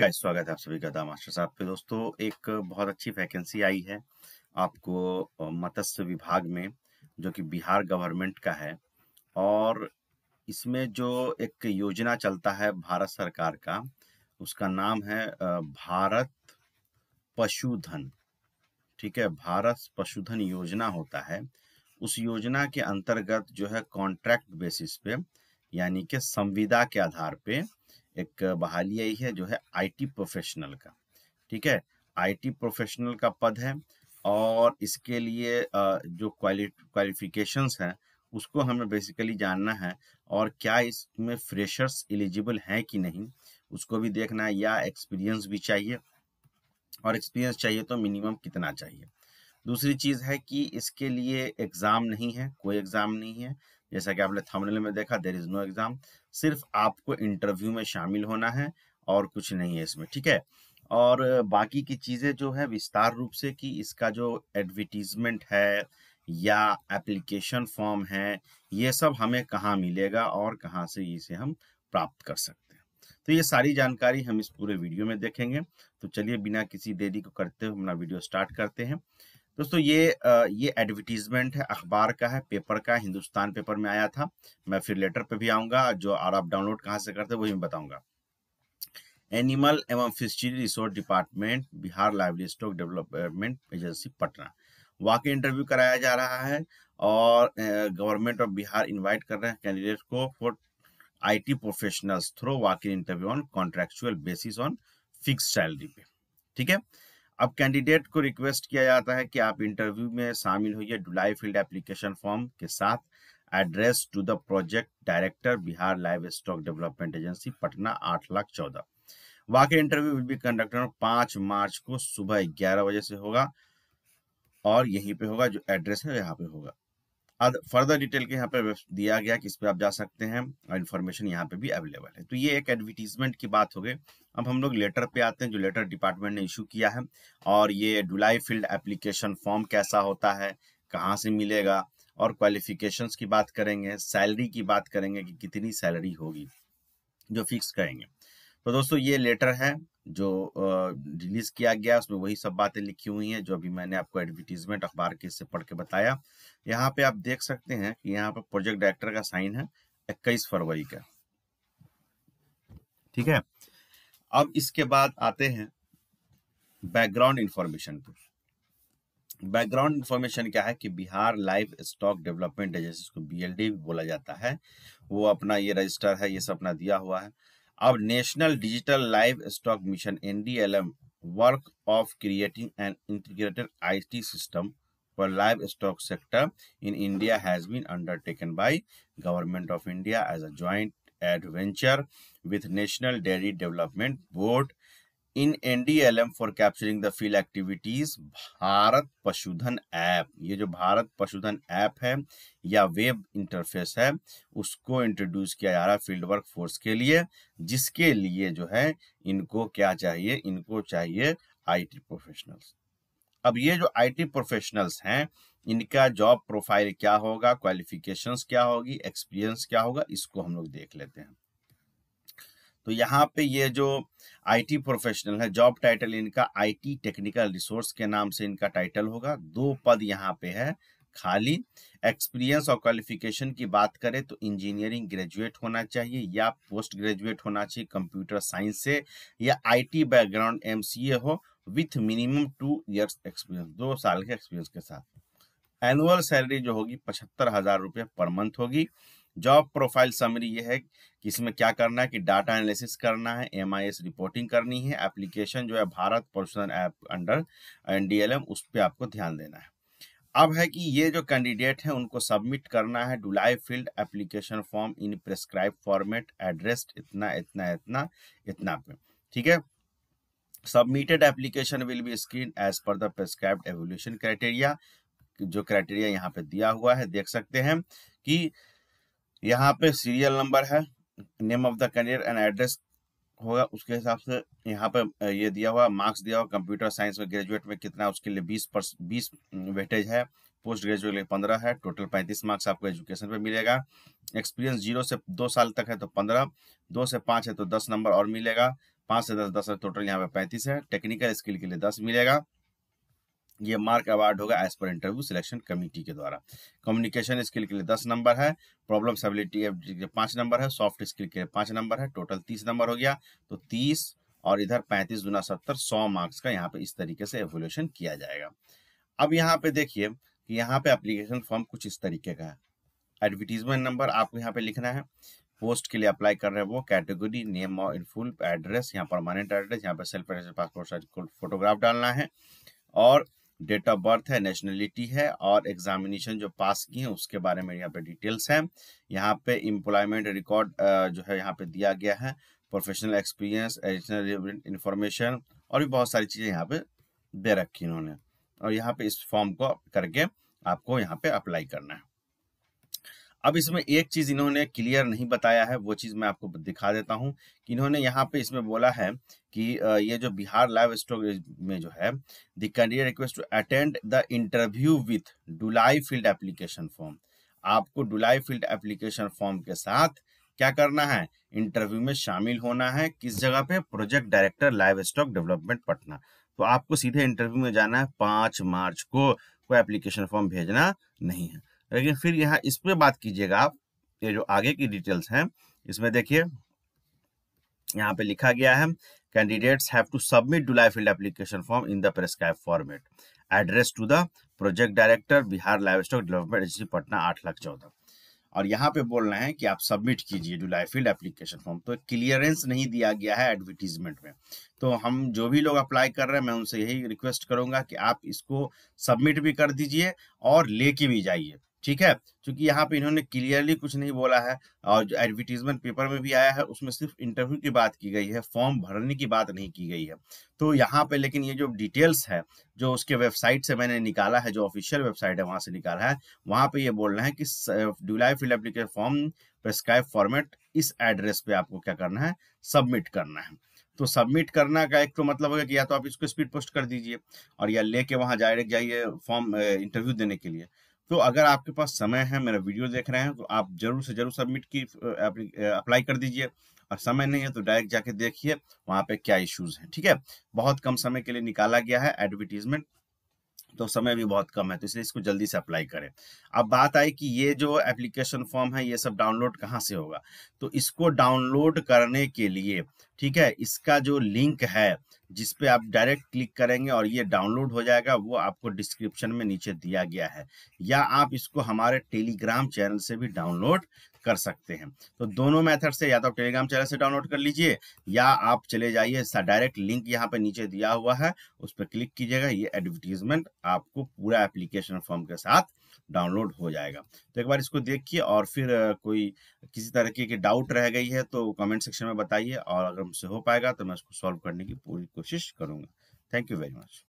का स्वागत है आप सभी का दा मास्टर साहब पे दोस्तों एक बहुत अच्छी वैकेंसी आई है आपको मत्स्य विभाग में जो कि बिहार गवर्नमेंट का है और इसमें जो एक योजना चलता है भारत सरकार का उसका नाम है भारत पशुधन ठीक है भारत पशुधन योजना होता है उस योजना के अंतर्गत जो है कॉन्ट्रैक्ट बेसिस पे यानी के संविदा के आधार पे एक बहाली आई है जो है आईटी प्रोफेशनल का ठीक है आईटी प्रोफेशनल का पद है और इसके लिए जो क्वालिफिकेशंस हैं उसको हमें बेसिकली जानना है और क्या इसमें फ्रेशर्स एलिजिबल हैं कि नहीं उसको भी देखना है या एक्सपीरियंस भी चाहिए और एक्सपीरियंस चाहिए तो मिनिमम कितना चाहिए दूसरी चीज़ है कि इसके लिए एग्ज़ाम नहीं है कोई एग्ज़ाम नहीं है जैसा कि आपने थंबनेल में देखा देर इज नो एग्जाम सिर्फ आपको इंटरव्यू में शामिल होना है और कुछ नहीं है इसमें ठीक है और बाकी की चीज़ें जो है विस्तार रूप से कि इसका जो एडवर्टीजमेंट है या एप्लीकेशन फॉर्म है ये सब हमें कहाँ मिलेगा और कहाँ से इसे हम प्राप्त कर सकते हैं तो ये सारी जानकारी हम इस पूरे वीडियो में देखेंगे तो चलिए बिना किसी देरी को करते हुए अपना वीडियो स्टार्ट करते हैं दोस्तों ये ये एडवर्टीजमेंट है अखबार का है पेपर का हिंदुस्तान पेपर में आया था मैं फिर लेटर पे भी आऊंगा जो और आप डाउनलोड कहाँ से करते हैं वही मैं बताऊंगा एनिमल एवं fishery resource department Bihar livestock development agency Patna के इंटरव्यू कराया जा रहा है और गवर्नमेंट ऑफ बिहार इन्वाइट कर रहे हैं कैंडिडेट को for T professionals through walk in interview on contractual basis on fix salary पे ठीक है अब कैंडिडेट को रिक्वेस्ट किया जाता है कि आप इंटरव्यू में शामिल होइए डुलाई फील्ड एप्लीकेशन फॉर्म के साथ address to the project director Bihar livestock development agency Patna आठ लाख चौदह वाकई इंटरव्यू विल बी कंडक्टेड पांच मार्च को सुबह ग्यारह बजे से होगा और यहीं पे होगा जो एड्रेस है यहाँ पे होगा फर्दर डिटेल के यहाँ पे दिया गया कि इस पर आप जा सकते हैं और इन्फॉर्मेशन यहाँ पे भी अवेलेबल है तो ये एक एडवर्टीजमेंट की बात हो गई अब हम लोग लेटर पे आते हैं जो लेटर डिपार्टमेंट ने इशू किया है और ये डुलाई फील्ड एप्लीकेशन फॉर्म कैसा होता है कहाँ से मिलेगा और क्वालिफिकेशन की बात करेंगे सैलरी की बात करेंगे कि कितनी सैलरी होगी जो फिक्स करेंगे तो दोस्तों ये लेटर है जो रिलीज किया गया उसमें वही सब बातें लिखी हुई हैं जो अभी मैंने आपको एडवर्टीजमेंट अखबार के से पढ़ के बताया यहाँ पे आप देख सकते हैं कि यहाँ पे प्रोजेक्ट डायरेक्टर का साइन है इक्कीस फरवरी का ठीक है अब इसके बाद आते हैं बैकग्राउंड इंफॉर्मेशन पर बैकग्राउंड इंफॉर्मेशन क्या है कि Bihar livestock development agency को बीएलडी बोला जाता है वो अपना ये रजिस्टर है ये सब अपना दिया हुआ है अब National Digital Livestock Mission (NDLM) work of creating an integrated IT system for livestock sector in India has been undertaken by Government of India as a joint adventure with National Dairy Development Board in NDLM for capturing the field activities Bharat Pashudhan app ये जो Bharat Pashudhan app है या web interface है उसको introduce किया जा रहा है फील्ड वर्क फोर्स के लिए जिसके लिए जो है इनको क्या चाहिए इनको चाहिए आईटी प्रोफेशनल्स अब ये जो आईटी प्रोफेशनल्स हैं इनका जॉब प्रोफाइल क्या होगा क्वालिफिकेशन क्या होगी एक्सपीरियंस क्या होगा इसको हम लोग देख लेते हैं तो यहाँ पे ये जो आईटी प्रोफेशनल है जॉब टाइटल इनका आईटी टेक्निकल रिसोर्स के नाम से इनका टाइटल होगा दो पद यहाँ पे है खाली एक्सपीरियंस और क्वालिफिकेशन की बात करें तो इंजीनियरिंग ग्रेजुएट होना चाहिए या पोस्ट ग्रेजुएट होना चाहिए कंप्यूटर साइंस से या आईटी बैकग्राउंड एमसीए हो with minimum two years experience दो साल के एक्सपीरियंस के साथ एनुअल सैलरी जो होगी पचहत्तर हजार रुपये पर मंथ होगी जॉब प्रोफाइल समरी ये है कि इसमें क्या करना है कि डाटा एनालिसिस करना है एम रिपोर्टिंग करनी है एप्लीकेशन जो है Bharat personal app under an उस पर आपको ध्यान देना है अब है कि ये जो कैंडिडेट हैं उनको सबमिट करना है duly filled application form in prescribe format address इतना इतना इतना इतना पे ठीक है submitted application will be screen as per the prescribe evaluation criteria जो क्राइटेरिया यहाँ पे दिया हुआ है देख सकते हैं कि यहाँ पे सीरियल नंबर है name of the candidate and address होगा उसके हिसाब से यहाँ पे ये दिया हुआ मार्क्स दिया हुआ कंप्यूटर साइंस में ग्रेजुएट में कितना उसके लिए बीस परस बीस वेटेज है पोस्ट ग्रेजुएट के लिए पंद्रह है टोटल पैंतीस मार्क्स आपको एजुकेशन पे मिलेगा एक्सपीरियंस जीरो से दो साल तक है तो पंद्रह दो से पाँच है तो दस नंबर और मिलेगा पाँच से दस दस है टोटल यहाँ पे पैंतीस है टेक्निकल स्किल के लिए दस मिलेगा ये मार्क अवार्ड होगा as per interview selection committee के द्वारा कम्युनिकेशन स्किल के लिए दस नंबर है प्रॉब्लम सेबिलिटी पांच नंबर है सॉफ्ट स्किल के लिए पांच नंबर है टोटल तीस नंबर हो गया तो तीस और इधर पैंतीस गुना सत्तर सौ मार्क्स का यहाँ पे इस तरीके से एवोल्यूशन किया जाएगा अब यहाँ पे देखिए कि यहाँ पे अप्लीकेशन फॉर्म कुछ इस तरीके का है एडवर्टीजमेंट नंबर आपको यहाँ पे लिखना है पोस्ट के लिए अप्लाई कर रहे हैं वो कैटेगरी नेम और इन फुल एड्रेस यहाँ परमानेंट एड्रेस यहाँ पे self address passport size photograph डालना है और डेट ऑफ बर्थ है नेशनलिटी है और एग्जामिनेशन जो पास की है उसके बारे में यहाँ पे डिटेल्स हैं यहाँ पे इम्प्लॉयमेंट रिकॉर्ड जो है यहाँ पे दिया गया है प्रोफेशनल एक्सपीरियंस एडिशनल इन्फॉर्मेशन और भी बहुत सारी चीज़ें यहाँ पे दे रखी इन्होंने और यहाँ पे इस फॉर्म को करके आपको यहाँ पे अप्लाई करना है अब इसमें एक चीज इन्होंने क्लियर नहीं बताया है वो चीज मैं आपको दिखा देता हूँ कि इन्होंने यहाँ पे इसमें बोला है कि ये जो बिहार लाइव स्टॉक में जो है the candidate request to attend the interview with duly filled application form आपको डुलाई फील्ड एप्लीकेशन फॉर्म के साथ क्या करना है इंटरव्यू में शामिल होना है किस जगह पे project director livestock development Patna तो आपको सीधे इंटरव्यू में जाना है पांच मार्च को कोई एप्लीकेशन फॉर्म भेजना नहीं है लेकिन फिर यहाँ इस पर बात कीजिएगा आप ये जो आगे की डिटेल्स हैं इसमें देखिए यहाँ पे लिखा गया है candidates have to submit duly filled application form in the prescribe format address to the project director Bihar livestock development agency Patna आठ लाख चौदह और यहाँ पे बोल रहे हैं कि आप सबमिट कीजिए जुलाई फील्ड एप्लीकेशन फॉर्म तो क्लियरेंस नहीं दिया गया है एडवर्टीजमेंट में तो हम जो भी लोग अप्लाई कर रहे हैं मैं उनसे यही रिक्वेस्ट करूंगा कि आप इसको सबमिट भी कर दीजिए और लेके भी जाइए ठीक है क्योंकि यहाँ पे इन्होंने क्लियरली कुछ नहीं बोला है और जो एडवर्टीजमेंट पेपर में भी आया है उसमें सिर्फ इंटरव्यू की बात की गई है फॉर्म भरने की बात नहीं की गई है तो यहाँ पे लेकिन ये जो डिटेल्स है जो उसके वेबसाइट से मैंने निकाला है जो ऑफिशियल वेबसाइट है वहां से निकाला है वहां पे ये बोल रहे हैं कि duly fill application form prescribe format इस एड्रेस पे आपको क्या करना है सबमिट करना है तो सबमिट करना का एक तो मतलब होगा कि या तो आप इसको स्पीड पोस्ट कर दीजिए और या लेके वहां डायरेक्ट जाइए फॉर्म इंटरव्यू देने के लिए तो अगर आपके पास समय है मेरा वीडियो देख रहे हैं तो आप जरूर से जरूर सबमिट की अप्लाई कर दीजिए और समय नहीं है तो डायरेक्ट जाके देखिए वहाँ पे क्या इश्यूज हैं ठीक है बहुत कम समय के लिए निकाला गया है एडवर्टीजमेंट तो समय भी बहुत कम है तो इसलिए इसको जल्दी से अप्लाई करें अब बात आई कि ये जो एप्लीकेशन फॉर्म है ये सब डाउनलोड कहाँ से होगा तो इसको डाउनलोड करने के लिए ठीक है इसका जो लिंक है जिस पे आप डायरेक्ट क्लिक करेंगे और ये डाउनलोड हो जाएगा वो आपको डिस्क्रिप्शन में नीचे दिया गया है या आप इसको हमारे टेलीग्राम चैनल से भी डाउनलोड कर सकते हैं तो दोनों मेथड से या तो आप टेलीग्राम चैनल से डाउनलोड कर लीजिए या आप चले जाइए डायरेक्ट लिंक यहाँ पे नीचे दिया हुआ है उस पर क्लिक कीजिएगा ये एडवर्टीजमेंट आपको पूरा एप्लीकेशन फॉर्म के साथ डाउनलोड हो जाएगा तो एक बार इसको देखिए और फिर कोई किसी तरह की डाउट रह गई है तो कमेंट सेक्शन में बताइए और अगर मुझसे हो पाएगा तो मैं उसको सॉल्व करने की पूरी कोशिश करूंगा थैंक यू वेरी मच